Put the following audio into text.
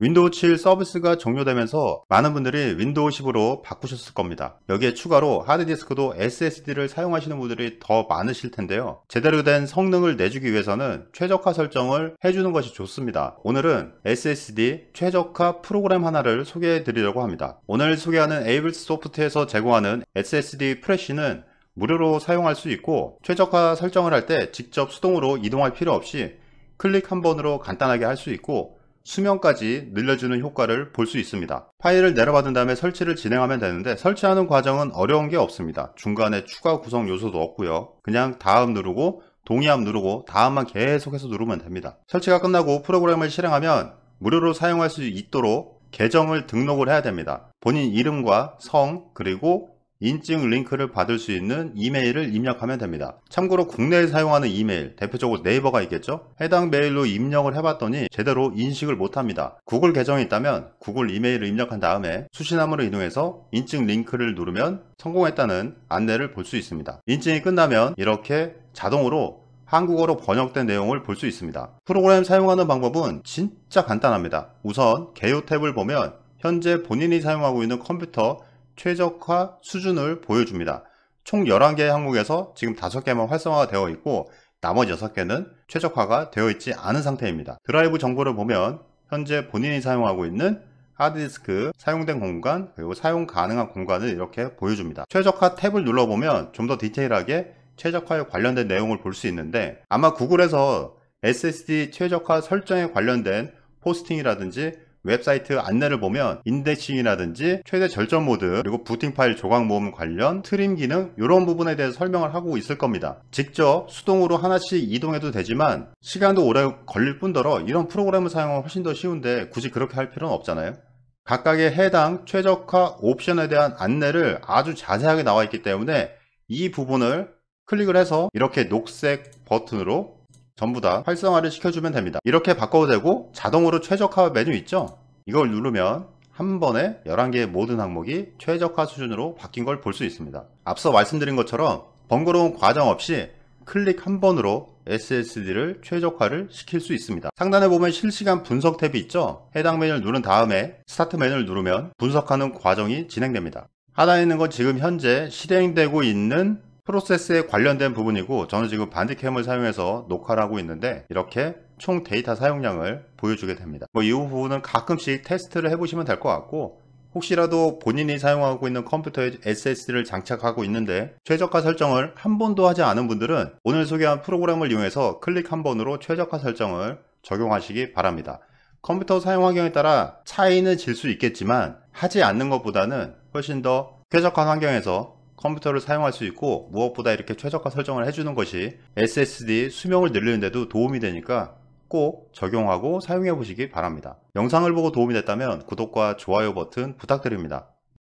윈도우 7 서비스가 종료되면서 많은 분들이 윈도우 10으로 바꾸셨을 겁니다. 여기에 추가로 하드디스크도 SSD를 사용하시는 분들이 더 많으실 텐데요. 제대로 된 성능을 내주기 위해서는 최적화 설정을 해주는 것이 좋습니다. 오늘은 SSD 최적화 프로그램 하나를 소개해 드리려고 합니다. 오늘 소개하는 에이블스 소프트에서 제공하는 SSD 프레쉬는 무료로 사용할 수 있고 최적화 설정을 할 때 직접 수동으로 이동할 필요 없이 클릭 한 번으로 간단하게 할 수 있고 수명까지 늘려주는 효과를 볼 수 있습니다. 파일을 내려받은 다음에 설치를 진행하면 되는데 설치하는 과정은 어려운 게 없습니다. 중간에 추가 구성 요소도 없고요. 그냥 다음 누르고 동의함 누르고 다음만 계속해서 누르면 됩니다. 설치가 끝나고 프로그램을 실행하면 무료로 사용할 수 있도록 계정을 등록을 해야 됩니다. 본인 이름과 성 그리고 인증 링크를 받을 수 있는 이메일을 입력하면 됩니다. 참고로 국내에 사용하는 이메일, 대표적으로 네이버가 있겠죠? 해당 메일로 입력을 해봤더니 제대로 인식을 못합니다. 구글 계정이 있다면 구글 이메일을 입력한 다음에 수신함으로 이동해서 인증 링크를 누르면 성공했다는 안내를 볼 수 있습니다. 인증이 끝나면 이렇게 자동으로 한국어로 번역된 내용을 볼 수 있습니다. 프로그램 사용하는 방법은 진짜 간단합니다. 우선 개요 탭을 보면 현재 본인이 사용하고 있는 컴퓨터 최적화 수준을 보여줍니다. 총 11개의 항목에서 지금 5개만 활성화가 되어 있고 나머지 6개는 최적화가 되어 있지 않은 상태입니다. 드라이브 정보를 보면 현재 본인이 사용하고 있는 하드디스크 사용된 공간 그리고 사용 가능한 공간을 이렇게 보여줍니다. 최적화 탭을 눌러보면 좀 더 디테일하게 최적화에 관련된 내용을 볼 수 있는데 아마 구글에서 SSD 최적화 설정에 관련된 포스팅이라든지 웹사이트 안내를 보면 인덱싱이라든지 최대 절전 모드 그리고 부팅 파일 조각 모음 관련 트림 기능 이런 부분에 대해서 설명을 하고 있을 겁니다. 직접 수동으로 하나씩 이동해도 되지만 시간도 오래 걸릴 뿐더러 이런 프로그램을 사용하면 훨씬 더 쉬운데 굳이 그렇게 할 필요는 없잖아요. 각각의 해당 최적화 옵션에 대한 안내를 아주 자세하게 나와 있기 때문에 이 부분을 클릭을 해서 이렇게 녹색 버튼으로 전부 다 활성화를 시켜주면 됩니다. 이렇게 바꿔도 되고 자동으로 최적화 메뉴 있죠? 이걸 누르면 한 번에 11개의 모든 항목이 최적화 수준으로 바뀐 걸 볼 수 있습니다. 앞서 말씀드린 것처럼 번거로운 과정 없이 클릭 한 번으로 SSD를 최적화를 시킬 수 있습니다. 상단에 보면 실시간 분석 탭이 있죠? 해당 메뉴를 누른 다음에 스타트 메뉴를 누르면 분석하는 과정이 진행됩니다. 하나 있는 건 지금 현재 실행되고 있는 프로세스에 관련된 부분이고 저는 지금 반디캠을 사용해서 녹화를 하고 있는데 이렇게 총 데이터 사용량을 보여주게 됩니다. 뭐이 부분은 가끔씩 테스트를 해보시면 될 것 같고 혹시라도 본인이 사용하고 있는 컴퓨터에 SSD를 장착하고 있는데 최저가 설정을 한 번도 하지 않은 분들은 오늘 소개한 프로그램을 이용해서 클릭 한 번으로 최저가 설정을 적용하시기 바랍니다. 컴퓨터 사용 환경에 따라 차이는 질 수 있겠지만 하지 않는 것보다는 훨씬 더 쾌적한 환경에서 컴퓨터를 사용할 수 있고 무엇보다 이렇게 최적화 설정을 해주는 것이 SSD 수명을 늘리는데도 도움이 되니까 꼭 적용하고 사용해 보시기 바랍니다. 영상을 보고 도움이 됐다면 구독과 좋아요 버튼 부탁드립니다.